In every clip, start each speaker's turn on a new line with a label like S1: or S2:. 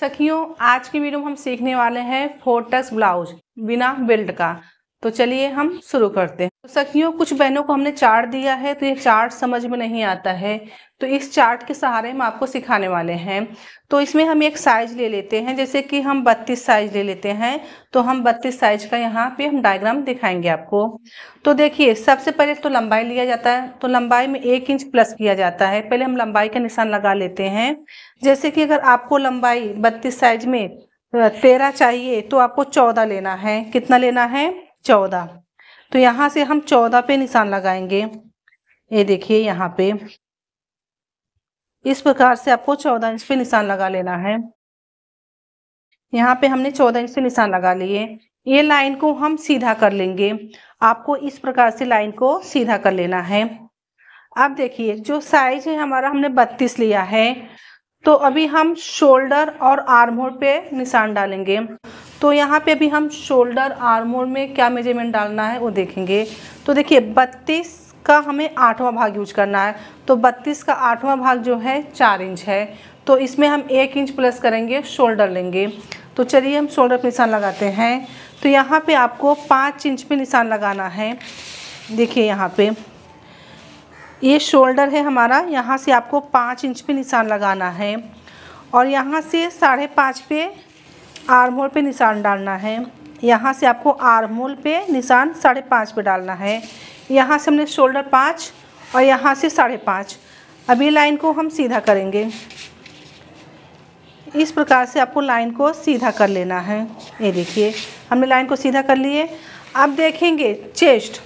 S1: सखियों आज की वीडियो में हम सीखने वाले हैं फोटस ब्लाउज बिना बेल्ट का तो चलिए हम शुरू करते हैं तो सखियों कुछ बहनों को हमने चार्ट दिया है तो ये चार्ट समझ में नहीं आता है तो इस चार्ट के सहारे हम आपको सिखाने वाले हैं तो इसमें हम एक साइज ले लेते हैं जैसे कि हम 32 साइज ले लेते हैं तो हम 32 साइज का यहाँ पे हम डायग्राम दिखाएंगे आपको तो देखिए सबसे पहले तो लंबाई लिया जाता है तो लंबाई में एक इंच प्लस किया जाता है पहले हम लंबाई का निशान लगा लेते हैं जैसे कि अगर आपको लंबाई बत्तीस साइज में तेरह चाहिए तो आपको चौदह लेना है कितना लेना है चौदह तो यहाँ से हम चौदह पे निशान लगाएंगे ये देखिए यहाँ पे इस प्रकार से आपको चौदह इंच पे निशान लगा लेना है यहाँ पे हमने चौदह इंच पे निशान लगा लिए ये लाइन को हम सीधा कर लेंगे आपको इस प्रकार से लाइन को सीधा कर लेना है अब देखिए जो साइज है हमारा हमने बत्तीस लिया है तो अभी हम शोल्डर और आर्म होल पे निशान डालेंगे तो यहाँ पे अभी हम शोल्डर आर्मोर में क्या मेजरमेंट डालना है वो देखेंगे तो देखिए बत्तीस का हमें आठवां भाग यूज करना है तो बत्तीस का आठवां भाग जो है चार इंच है तो इसमें हम एक इंच प्लस करेंगे शोल्डर लेंगे तो चलिए हम शोल्डर पर निशान लगाते हैं तो यहाँ पे आपको पाँच इंच पे निशान लगाना है देखिए यहाँ पे ये शोल्डर है हमारा यहाँ से आपको पाँच इंच पे निशान लगाना है और यहाँ से साढ़े पाँच पे आर्म होल पर निशान डालना है यहाँ से आपको आर्म होल पे निशान साढ़े पाँच पर डालना है यहाँ से हमने शोल्डर पाँच और यहाँ से साढ़े पाँच अभी लाइन को हम सीधा करेंगे इस प्रकार से आपको लाइन को सीधा कर लेना है ये देखिए हमने लाइन को सीधा कर लिए अब देखेंगे चेस्ट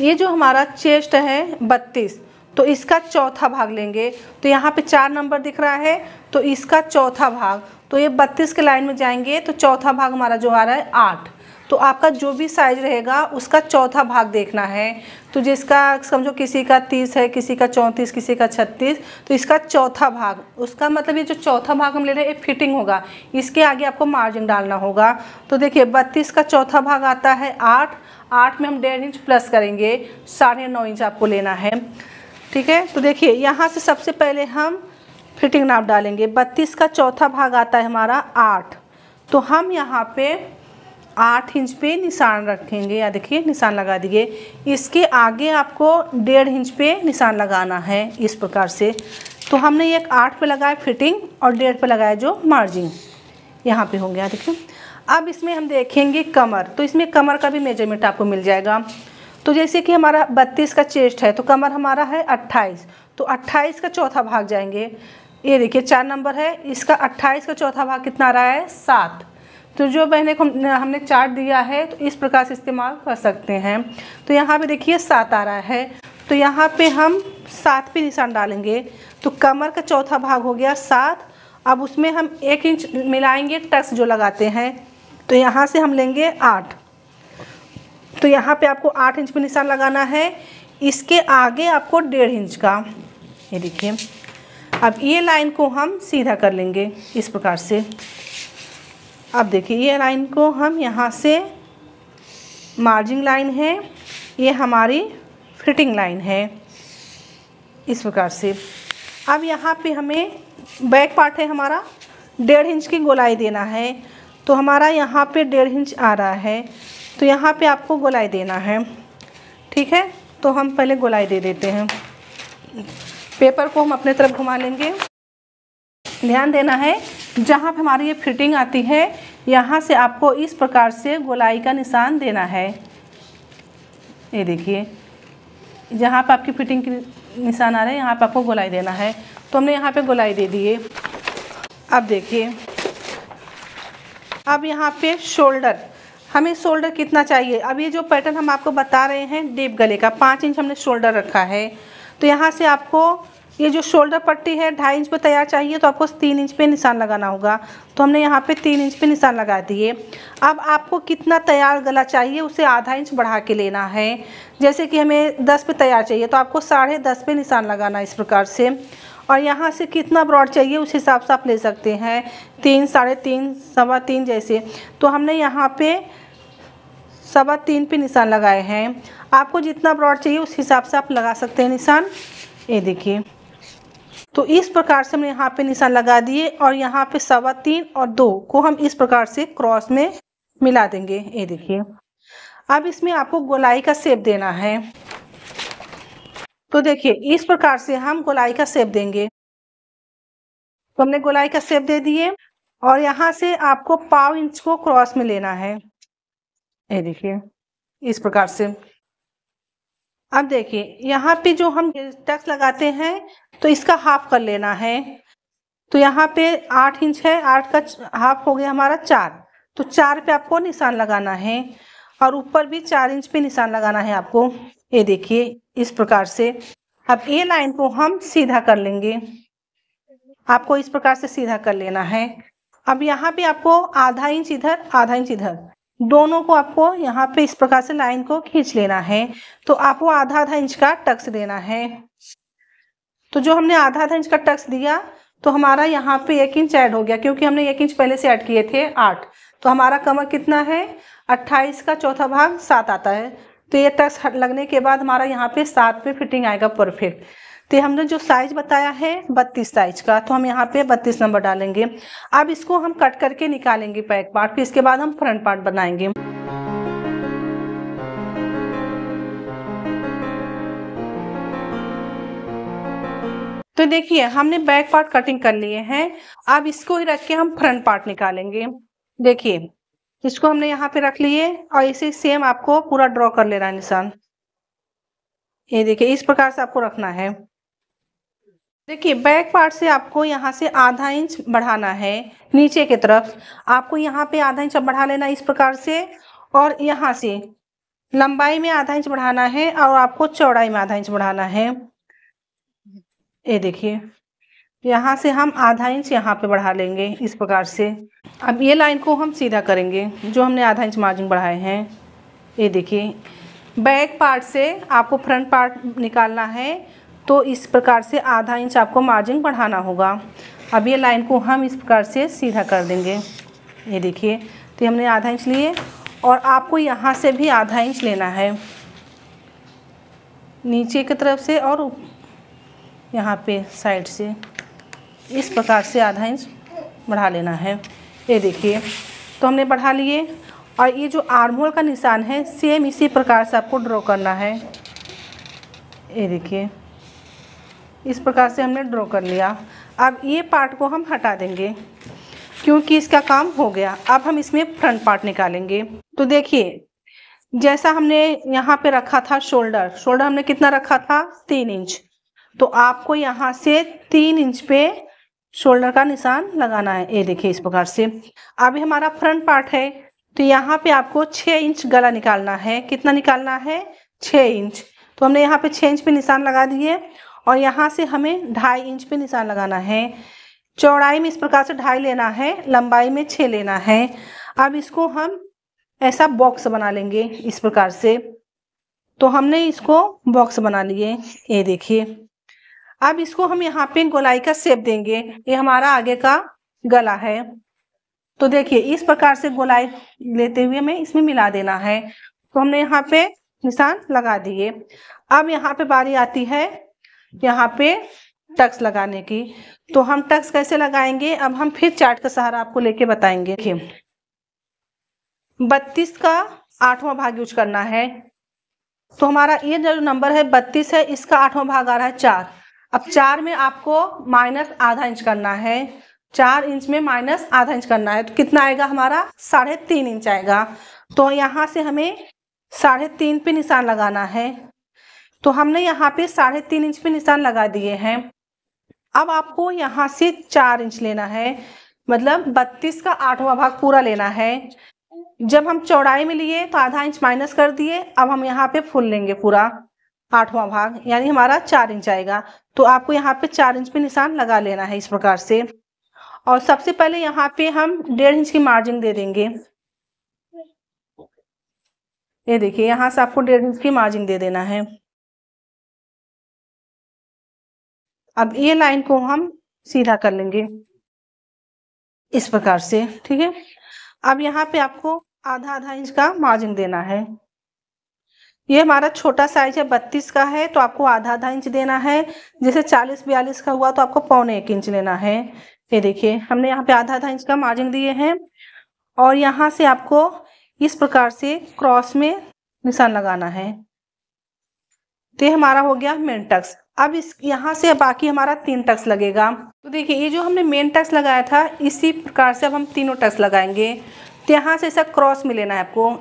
S1: ये जो हमारा चेस्ट है बत्तीस तो इसका चौथा भाग लेंगे तो यहाँ पे चार नंबर दिख रहा है तो इसका चौथा भाग तो ये बत्तीस के लाइन में जाएंगे तो चौथा भाग हमारा जो आ रहा है आठ तो आपका जो भी साइज रहेगा उसका चौथा भाग देखना है तो जिसका समझो किसी का तीस है किसी का चौंतीस किसी का छत्तीस तो इसका चौथा भाग उसका मतलब ये जो चौथा भाग हम ले रहे हैं ये फिटिंग होगा इसके आगे आपको मार्जिन डालना होगा तो देखिए बत्तीस का चौथा भाग आता है आठ आठ में हम डेढ़ इंच प्लस करेंगे साढ़े नौ इंच आपको लेना है ठीक है तो देखिए यहाँ से सबसे पहले हम फिटिंग नाप डालेंगे बत्तीस का चौथा भाग आता है हमारा आठ तो हम यहाँ पे आठ इंच पे निशान रखेंगे या देखिए निशान लगा दिए इसके आगे आपको डेढ़ इंच पे निशान लगाना है इस प्रकार से तो हमने एक आठ पे लगाया फिटिंग और डेढ़ पे लगाया जो मार्जिन यहाँ पे हो गया देखिए अब इसमें हम देखेंगे कमर तो इसमें कमर का भी मेजरमेंट आपको मिल जाएगा तो जैसे कि हमारा बत्तीस का चेस्ट है तो कमर हमारा है अट्ठाईस तो अट्ठाईस का चौथा भाग जाएंगे ये देखिए चार नंबर है इसका अट्ठाईस का चौथा भाग कितना आ रहा है सात तो जो बहने को हम, हमने चार्ट दिया है तो इस प्रकार से इस्तेमाल कर सकते हैं तो यहाँ पे देखिए सात आ रहा है तो यहाँ पे हम सात पे निशान डालेंगे तो कमर का चौथा भाग हो गया सात अब उसमें हम एक इंच मिलाएंगे टक्स जो लगाते हैं तो यहाँ से हम लेंगे आठ तो यहाँ पे आपको आठ इंच पे निशान लगाना है इसके आगे आपको डेढ़ इंच का ये देखिए अब ये लाइन को हम सीधा कर लेंगे इस प्रकार से अब देखिए ये लाइन को हम यहाँ से मार्जिंग लाइन है ये हमारी फिटिंग लाइन है इस प्रकार से अब यहाँ पे हमें बैक पार्ट है हमारा डेढ़ इंच की गोलाई देना है तो हमारा यहाँ पे डेढ़ इंच आ रहा है तो यहाँ पे आपको गोलाई देना है ठीक है तो हम पहले गोलाई दे देते हैं पेपर को हम अपने तरफ घुमा लेंगे ध्यान देना है जहाँ पे हमारी ये फिटिंग आती है यहाँ से आपको इस प्रकार से गोलाई का निशान देना है ये देखिए जहाँ पर आपकी फिटिंग के निशान आ रहे हैं यहाँ पर आपको गोलाई देना है तो हमने यहाँ पे गोलाई दे दिए अब देखिए अब यहाँ पे शोल्डर हमें शोल्डर कितना चाहिए अब ये जो पैटर्न हम आपको बता रहे हैं डीप गले का पाँच इंच हमने शोल्डर रखा है तो यहाँ से आपको ये जो शोल्डर पट्टी है ढाई इंच पर तैयार चाहिए तो आपको तीन इंच पे निशान लगाना होगा तो हमने यहाँ पे तीन इंच पे निशान लगा दिए अब आपको कितना तैयार गला चाहिए उसे आधा इंच बढ़ा के लेना है जैसे कि हमें दस पे तैयार चाहिए तो आपको साढ़े दस पे निशान लगाना इस प्रकार से और यहाँ से कितना ब्रॉड चाहिए उस हिसाब से आप ले सकते हैं तीन साढ़े तीन सवा तीन जैसे तो हमने यहाँ पे सवा तीन पे निशान लगाए हैं आपको जितना ब्रॉड चाहिए उस हिसाब से आप लगा सकते हैं निशान ये देखिए तो इस प्रकार से हमने यहाँ पे निशान लगा दिए और यहाँ पे सवा तीन और दो को हम इस प्रकार से क्रॉस में मिला देंगे ये देखिए अब इसमें आपको गोलाई का सेप देना है तो देखिए इस प्रकार से हम गोलाई का सेप देंगे तो हमने गोलाई का सेप दे दिए और यहाँ से आपको पाव इंच को क्रॉस में लेना है ये देखिए इस प्रकार से अब देखिए यहाँ पे जो हम टक्स लगाते हैं तो इसका हाफ कर लेना है तो यहाँ पे आठ इंच है आठ का हाफ हो गया हमारा चार तो चार पे आपको निशान लगाना है और ऊपर भी चार इंच पे निशान लगाना है आपको ये देखिए इस प्रकार से अब ये लाइन को हम सीधा कर लेंगे आपको इस प्रकार से सीधा कर लेना है अब यहाँ पे आपको आधा इंच इधर आधा इंच इधर दोनों को आपको यहाँ पे इस प्रकार से लाइन को खींच लेना है तो आपको आधा आधा इंच का टक्स देना है तो जो हमने आधा आधा इंच का टक्स दिया तो हमारा यहाँ पे एक इंच ऐड हो गया क्योंकि हमने एक इंच पहले से ऐड किए थे आठ तो हमारा कमर कितना है अट्ठाईस का चौथा भाग सात आता है तो ये टक्स लगने के बाद हमारा यहाँ पे सात पे फिटिंग आएगा परफेक्ट तो हमने जो साइज बताया है बत्तीस साइज का तो हम यहाँ पे बत्तीस नंबर डालेंगे अब इसको हम कट करके निकालेंगे पैक पार्ट फिर इसके बाद हम फ्रंट पार्ट बनाएंगे तो देखिए हमने बैक पार्ट कटिंग कर लिए हैं अब इसको ही रख के हम फ्रंट पार्ट निकालेंगे देखिए इसको हमने यहाँ पे रख लिए और इसे सेम आपको पूरा ड्रॉ कर लेना है निशान ये देखिए इस प्रकार से आपको रखना है देखिए बैक पार्ट से आपको यहाँ से आधा इंच बढ़ाना है नीचे की तरफ आपको यहाँ पे आधा इंच बढ़ा लेना इस प्रकार से और यहाँ से लंबाई में आधा इंच बढ़ाना है और आपको चौड़ाई में आधा इंच बढ़ाना है ये देखिए यहाँ से हम आधा इंच यहाँ पे बढ़ा लेंगे इस प्रकार से अब ये लाइन को हम सीधा करेंगे जो हमने आधा इंच मार्जिन बढ़ाए हैं ये देखिए बैक पार्ट से आपको फ्रंट पार्ट निकालना है तो इस प्रकार से आधा इंच आपको मार्जिन बढ़ाना होगा अब ये लाइन को हम इस प्रकार से सीधा कर देंगे ये देखिए तो हमने आधा इंच लिए और आपको यहाँ से भी आधा इंच लेना है नीचे की तरफ से और यहाँ पे साइड से इस प्रकार से आधा इंच बढ़ा लेना है ये देखिए तो हमने बढ़ा लिए और ये जो आर्म होल का निशान है सेम इसी प्रकार से आपको ड्रॉ करना है ये देखिए इस प्रकार से हमने ड्रॉ कर लिया अब ये पार्ट को हम हटा देंगे क्योंकि इसका काम हो गया अब हम इसमें फ्रंट पार्ट निकालेंगे तो देखिए जैसा हमने यहाँ पे रखा था शोल्डर शोल्डर हमने कितना रखा था तीन इंच तो आपको यहाँ से तीन इंच पे शोल्डर का निशान लगाना है ये देखिए इस प्रकार से अभी हमारा फ्रंट पार्ट है तो यहाँ पे आपको छः इंच गला निकालना है कितना निकालना है छः इंच तो हमने यहाँ पे छः इंच पे निशान लगा दिए और यहाँ से हमें ढाई इंच पे निशान लगाना है चौड़ाई में इस प्रकार से ढाई लेना है लंबाई में छः लेना है अब इसको हम ऐसा बॉक्स बना लेंगे इस प्रकार से तो हमने इसको बॉक्स बना लिए ये देखिए अब इसको हम यहाँ पे गोलाई का सेप देंगे ये हमारा आगे का गला है तो देखिए इस प्रकार से गोलाई लेते हुए हमें इसमें मिला देना है तो हमने यहाँ पे निशान लगा दिए अब यहाँ पे बारी आती है यहाँ पे टक्स लगाने की तो हम टक्स कैसे लगाएंगे अब हम फिर चार्ट का सहारा आपको लेके बताएंगे देखिए बत्तीस का आठवां भाग यूज करना है तो हमारा ये जो नंबर है बत्तीस है इसका आठवां भाग आ रहा है चार अब चार में आपको माइनस आधा इंच करना है चार इंच में माइनस आधा इंच करना है तो कितना आएगा हमारा साढ़े तीन इंच आएगा तो यहाँ से हमें साढ़े तीन पे निशान लगाना है तो हमने यहाँ पे साढ़े तीन इंच पे निशान लगा दिए हैं अब आपको यहाँ से चार इंच लेना है मतलब बत्तीस का आठवां भाग पूरा लेना है जब हम चौड़ाई में लिए तो आधा इंच माइनस कर दिए अब हम यहाँ पे फुल लेंगे पूरा आठवां भाग यानी हमारा चार इंच आएगा तो आपको यहाँ पे चार इंच पे निशान लगा लेना है इस प्रकार से और सबसे पहले यहाँ पे हम डेढ़ इंच की मार्जिन दे देंगे ये देखिए यहाँ से आपको डेढ़ इंच की मार्जिन दे देना है अब ये लाइन को हम सीधा कर लेंगे इस प्रकार से ठीक है अब यहाँ पे आपको आधा आधा इंच का मार्जिन देना है ये हमारा छोटा साइज है बत्तीस का है तो आपको आधा आधा इंच देना है जैसे चालीस बयालीस का हुआ तो आपको पौने एक इंच लेना है ये देखिए हमने यहाँ पे आधा आधा इंच का मार्जिन दिए हैं और यहाँ से आपको इस प्रकार से क्रॉस में निशान लगाना है तो ये हमारा हो गया मेन टक्स अब इस यहाँ से बाकी हमारा तीन टक्स लगेगा तो देखिए ये जो हमने मेन टक्स लगाया था इसी प्रकार से अब हम तीनों टक्स लगाएंगे तो यहाँ से ऐसा क्रॉस में लेना है आपको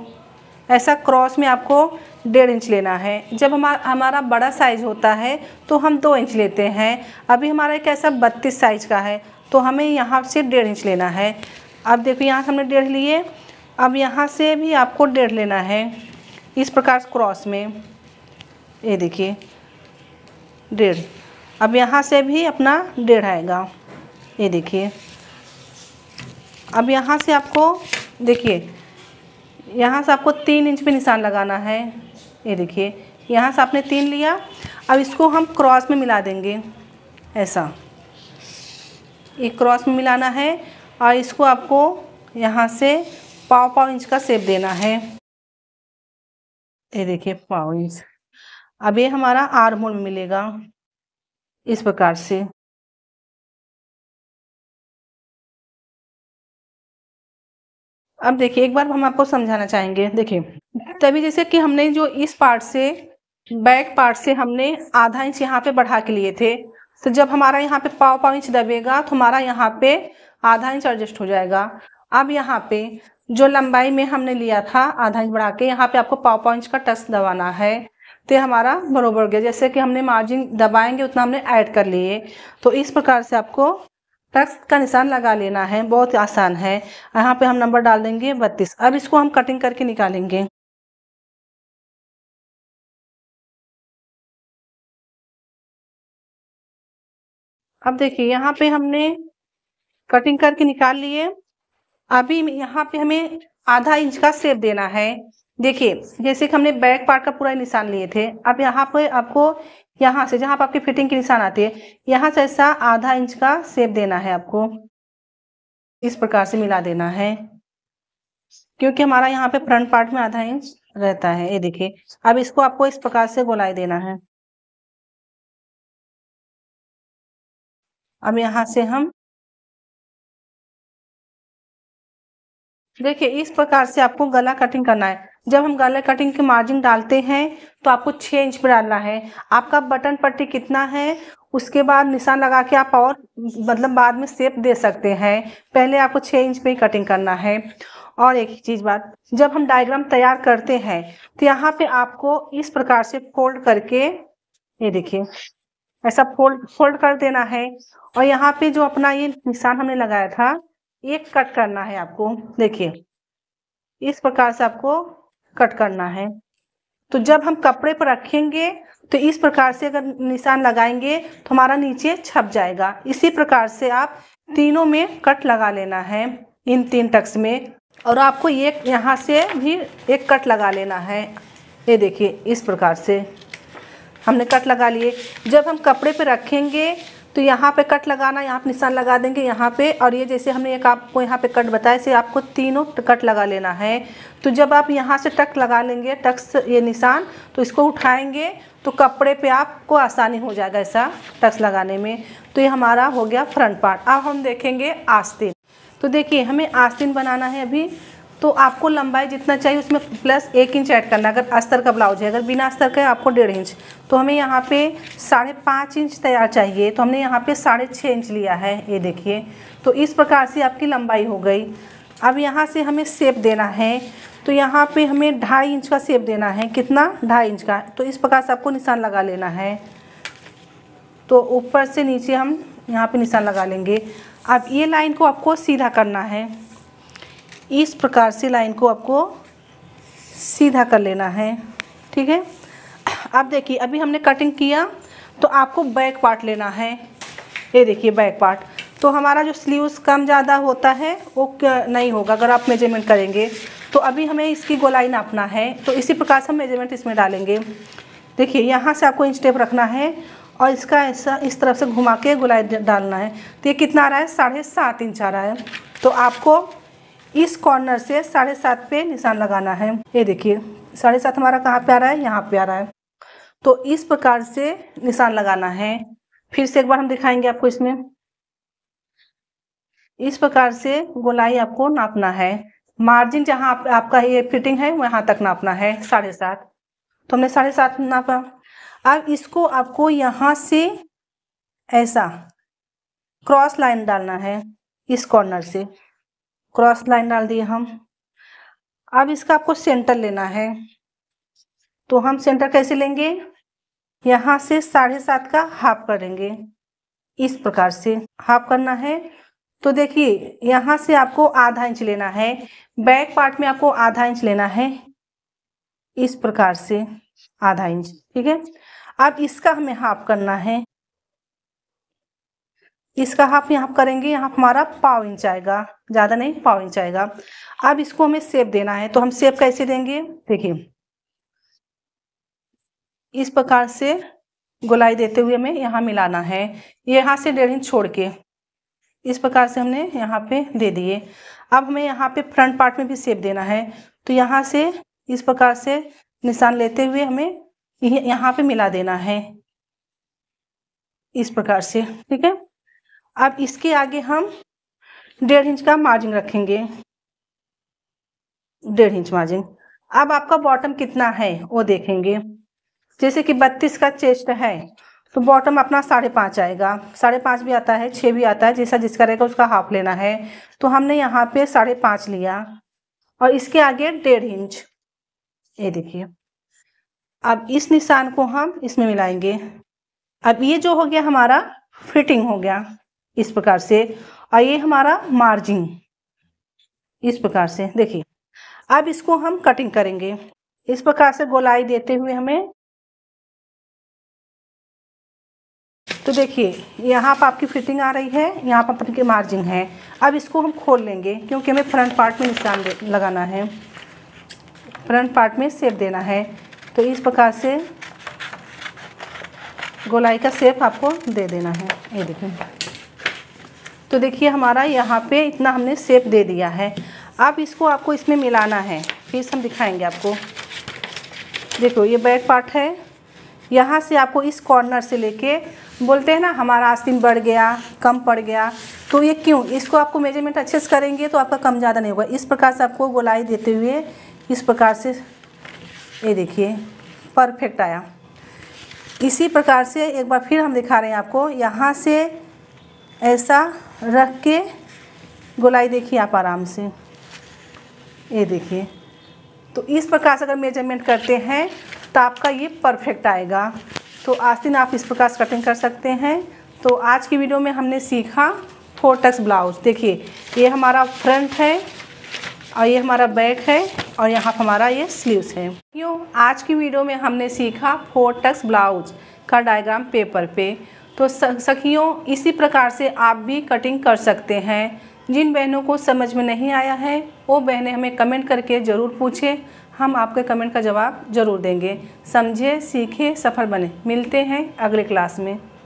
S1: ऐसा क्रॉस में आपको डेढ़ इंच लेना है जब हमारा हमारा बड़ा साइज़ होता है तो हम दो इंच लेते हैं अभी हमारा एक ऐसा बत्तीस साइज का है तो हमें यहाँ से डेढ़ इंच लेना है अब देखो यहाँ से हमने डेढ़ लिए अब यहाँ से भी आपको डेढ़ लेना है इस प्रकार क्रॉस में ये देखिए डेढ़ अब यहाँ से भी अपना डेढ़ आएगा ये देखिए अब यहाँ से आपको देखिए यहाँ से आपको तीन इंच पे निशान लगाना है ये देखिए यहाँ से आपने तीन लिया अब इसको हम क्रॉस में मिला देंगे ऐसा एक क्रॉस में मिलाना है और इसको आपको यहाँ से पाव पाव इंच का सेप देना है ये देखिए पाव इंच अब ये हमारा आर्म होल मिलेगा इस प्रकार से अब देखिए एक बार हम आपको समझाना चाहेंगे देखिए तभी जैसे कि हमने जो इस पार्ट से बैक पार्ट से हमने आधा इंच यहाँ पे बढ़ा के लिए थे तो जब हमारा यहाँ पे पाव पाव इंच दबेगा तो हमारा यहाँ पे आधा इंच एडजस्ट हो जाएगा अब यहाँ पे जो लंबाई में हमने लिया था आधा इंच बढ़ा के यहाँ पे आपको पाव पाव इंच का टच दबाना है तो हमारा बरोबर गया जैसे कि हमने मार्जिन दबाएंगे उतना हमने ऐड कर लिए तो इस प्रकार से आपको टक्स का निशान लगा लेना है बहुत आसान है यहाँ पे हम नंबर डाल देंगे बत्तीस अब इसको हम कटिंग करके निकालेंगे अब देखिए यहाँ पे हमने कटिंग करके निकाल लिए अभी यहाँ पे हमें आधा इंच का सेप देना है देखिए जैसे कि हमने बैक पार्ट का पूरा निशान लिए थे अब यहाँ पे आपको यहाँ से जहाँ पर आपकी फिटिंग के निशान आते है यहाँ से ऐसा आधा इंच का सेप देना है आपको इस प्रकार से मिला देना है क्योंकि हमारा यहाँ पे फ्रंट पार्ट में आधा इंच रहता है ये देखिए अब इसको आपको इस प्रकार से गोलाई देना है अब यहाँ से हम देखिए इस प्रकार से आपको गला कटिंग करना है जब हम गला कटिंग की मार्जिन डालते हैं तो आपको छः इंच पर डालना है आपका बटन पट्टी कितना है उसके बाद निशान लगा के आप और मतलब बाद में सेप दे सकते हैं पहले आपको छः इंच पे ही कटिंग करना है और एक ही चीज़ बात जब हम डायग्राम तैयार करते हैं तो यहाँ पे आपको इस प्रकार से फोल्ड करके ये देखिए ऐसा फोल्ड फोल्ड कर देना है और यहाँ पे जो अपना ये निशान हमने लगाया था एक कट करना है आपको देखिए इस प्रकार से आपको कट करना है तो जब हम कपड़े पर रखेंगे तो इस प्रकार से अगर निशान लगाएंगे तो हमारा नीचे छप जाएगा इसी प्रकार से आप तीनों में कट लगा लेना है इन तीन टक्स में और आपको ये यहाँ से भी एक कट लगा लेना है ये देखिए इस प्रकार से हमने कट लगा लिए जब हम कपड़े पे रखेंगे तो यहाँ पे कट लगाना यहाँ पे निशान लगा देंगे यहाँ पे और ये जैसे हमने एक आपको यहाँ पे कट बताया इसे आपको तीनों कट लगा लेना है तो जब आप यहाँ से टक लगा लेंगे टक्स ये निशान तो इसको उठाएंगे तो कपड़े पे आपको आसानी हो जाएगा ऐसा टक्स लगाने में तो ये हमारा हो गया फ्रंट पार्ट अब हम देखेंगे आस्तीन तो देखिए हमें आस्तीन बनाना है अभी तो आपको लंबाई जितना चाहिए उसमें प्लस एक इंच ऐड करना अगर अस्तर का ब्लाउज है अगर बिना अस्तर का है आपको डेढ़ इंच तो हमें यहाँ पे साढ़े पाँच इंच तैयार चाहिए तो हमने यहाँ पे साढ़े छः इंच लिया है ये देखिए तो इस प्रकार से आपकी लंबाई हो गई अब यहाँ से हमें सेप देना है तो यहाँ पर हमें ढाई इंच का सेप देना है कितना ढाई इंच का तो इस प्रकार से आपको निशान लगा लेना है तो ऊपर से नीचे हम यहाँ पर निशान लगा लेंगे अब ये लाइन को आपको सीधा करना है इस प्रकार से लाइन को आपको सीधा कर लेना है ठीक है अब देखिए अभी हमने कटिंग किया तो आपको बैक पार्ट लेना है ये देखिए बैक पार्ट तो हमारा जो स्लीव्स कम ज़्यादा होता है वो नहीं होगा अगर आप मेजरमेंट करेंगे तो अभी हमें इसकी गोलाई नापना है तो इसी प्रकार से हम मेजरमेंट इसमें डालेंगे देखिए यहाँ से आपको इंच टेप रखना है और इसका ऐसा इस तरफ से घुमा के गोलाई डालना है तो ये कितना आ रहा है साढ़े सात इंच आ रहा है तो आपको इस कॉर्नर से साढ़े सात पे निशान लगाना है ये देखिए साढ़े सात हमारा कहाँ पे आ रहा है यहाँ पे आ रहा है तो इस प्रकार से निशान लगाना है फिर से एक बार हम दिखाएंगे आपको इसमें इस प्रकार से गोलाई आपको नापना है मार्जिन जहाँ आप, आपका ये फिटिंग है वहाँ तक नापना है साढ़े सात तो हमने साढ़े सात नापा अब इसको आपको यहाँ से ऐसा क्रॉस लाइन डालना है इस कॉर्नर से क्रॉस लाइन डाल दिए हम अब इसका आपको सेंटर लेना है तो हम सेंटर कैसे लेंगे यहाँ से साढ़े सात का हाफ करेंगे इस प्रकार से हाफ करना है तो देखिए यहाँ से आपको आधा इंच लेना है बैक पार्ट में आपको आधा इंच लेना है इस प्रकार से आधा इंच ठीक है अब इसका हमें हाफ करना है इसका हाफ यहाँ करेंगे यहाँ हमारा पाव इंच आएगा ज़्यादा नहीं पाव इंच आएगा अब इसको हमें सेप देना है तो हम सेप कैसे देंगे देखिए इस प्रकार से गोलाई देते हुए हमें यहाँ मिलाना है यहाँ से डेढ़ इंच छोड़ के इस प्रकार से हमने यहाँ पे दे दिए अब हमें यहाँ पे फ्रंट पार्ट में भी सेप देना है तो यहाँ से इस प्रकार से निशान लेते हुए हमें यहाँ पे मिला देना है इस प्रकार से ठीक है अब इसके आगे हम डेढ़ इंच का मार्जिन रखेंगे डेढ़ इंच मार्जिन अब आपका बॉटम कितना है वो देखेंगे जैसे कि बत्तीस का चेस्ट है तो बॉटम अपना साढ़े पाँच आएगा साढ़े पाँच भी आता है छः भी आता है जैसा जिसका रहेगा उसका हाफ लेना है तो हमने यहाँ पे साढ़े पाँच लिया और इसके आगे डेढ़ इंच ये देखिए अब इस निशान को हम इसमें मिलाएंगे अब ये जो हो गया हमारा फिटिंग हो गया इस प्रकार से और ये हमारा मार्जिन इस प्रकार से देखिए अब इसको हम कटिंग करेंगे इस प्रकार से गोलाई देते हुए हमें तो देखिए यहाँ पर आपकी फिटिंग आ रही है यहाँ पर अपन के मार्जिन है अब इसको हम खोल लेंगे क्योंकि हमें फ्रंट पार्ट में निशान लगाना है फ्रंट पार्ट में सेप देना है तो इस प्रकार से गोलाई का सेप आपको दे देना है ये देखिए तो देखिए हमारा यहाँ पे इतना हमने सेप दे दिया है अब इसको आपको इसमें मिलाना है फिर हम दिखाएंगे आपको देखो ये बैक पार्ट है यहाँ से आपको इस कॉर्नर से लेके बोलते हैं ना हमारा आस्तीन बढ़ गया कम पड़ गया तो ये क्यों इसको आपको मेजरमेंट अच्छे से करेंगे तो आपका कम ज़्यादा नहीं होगा इस प्रकार से आपको गोलाई देते हुए इस प्रकार से ये देखिए परफेक्ट आया इसी प्रकार से एक बार फिर हम दिखा रहे हैं आपको यहाँ से ऐसा रख के गोलाई देखिए आप आराम से ये देखिए तो इस प्रकार से अगर मेजरमेंट करते हैं तो आपका ये परफेक्ट आएगा तो दिन आप इस प्रकार से कटिंग कर सकते हैं तो आज की वीडियो में हमने सीखा फोर टक्स ब्लाउज देखिए ये हमारा फ्रंट है और ये हमारा बैक है और यहाँ हमारा ये स्लीव्स है क्यों आज की वीडियो में हमने सीखा फोर टक्स ब्लाउज का डायग्राम पेपर पे तो सखियों इसी प्रकार से आप भी कटिंग कर सकते हैं जिन बहनों को समझ में नहीं आया है वो बहनें हमें कमेंट करके ज़रूर पूछें हम आपके कमेंट का जवाब ज़रूर देंगे समझे सीखे सफल बने मिलते हैं अगले क्लास में